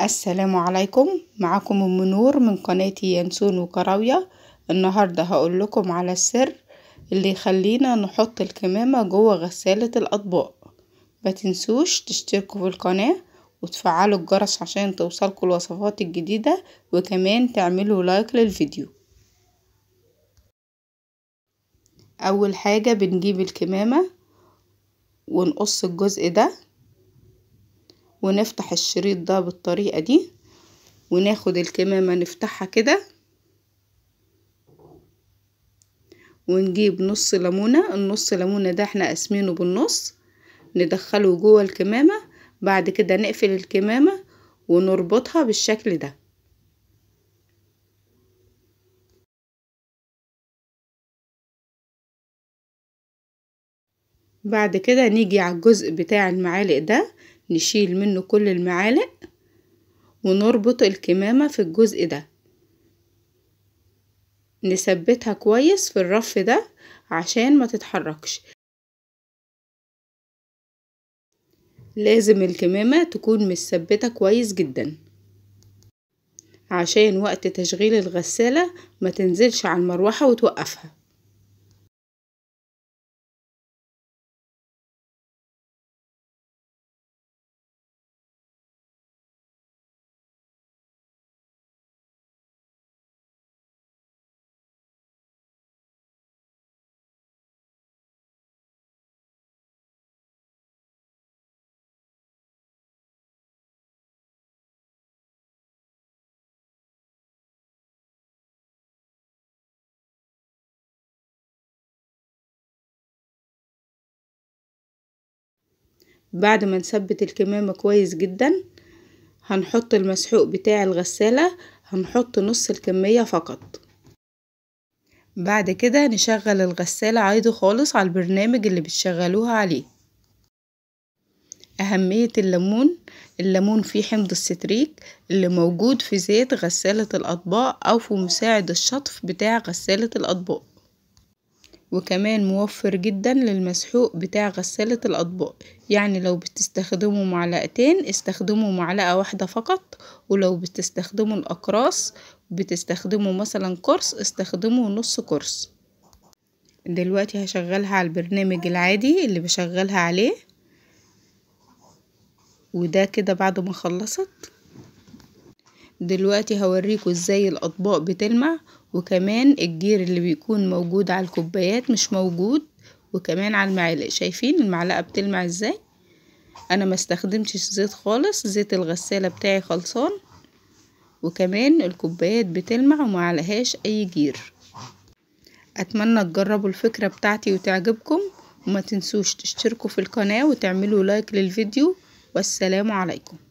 السلام عليكم معاكم ام نور من قناتي ينسون وكراوية النهاردة هقول لكم على السر اللي يخلينا نحط الكمامة جوه غسالة الاطباق ما تنسوش تشتركوا في القناة وتفعلوا الجرس عشان توصلكوا الوصفات الجديدة وكمان تعملوا لايك للفيديو اول حاجة بنجيب الكمامة ونقص الجزء ده ونفتح الشريط ده بالطريقة دي وناخد الكمامة نفتحها كده ونجيب نص ليمونة النص ليمونة ده احنا قاسمينه بالنص ندخله جوه الكمامة بعد كده نقفل الكمامة ونربطها بالشكل ده بعد كده نيجي على الجزء بتاع المعالق ده نشيل منه كل المعالق ونربط الكمامة في الجزء ده نثبتها كويس في الرف ده عشان ما تتحركش لازم الكمامة تكون متثبتة كويس جدا عشان وقت تشغيل الغسالة ما تنزلش على المروحة وتوقفها بعد ما نثبت الكمامة كويس جدا هنحط المسحوق بتاع الغسالة هنحط نص الكمية فقط بعد كده نشغل الغسالة عادي خالص على البرنامج اللي بتشغلوها عليه أهمية الليمون الليمون فيه حمض الستريك اللي موجود في زيت غسالة الأطباق أو في مساعد الشطف بتاع غسالة الأطباق وكمان موفر جدا للمسحوق بتاع غسالة الأطباق يعني لو بتستخدموا معلقتين استخدموا معلقة واحدة فقط ولو بتستخدموا الأقراص بتستخدموا مثلا قرص استخدموا نص قرص دلوقتي هشغلها على البرنامج العادي اللي بشغلها عليه وده كده بعد ما خلصت دلوقتي هوريكم ازاي الأطباق بتلمع وكمان الجير اللي بيكون موجود على الكوبايات مش موجود وكمان على المعالق شايفين المعلقة بتلمع ازاي انا ما استخدمتش زيت خالص زيت الغسالة بتاعي خلصان وكمان الكوبايات بتلمع وما عليهاش اي جير اتمنى تجربوا الفكرة بتاعتي وتعجبكم وما تنسوش تشتركوا في القناة وتعملوا لايك للفيديو والسلام عليكم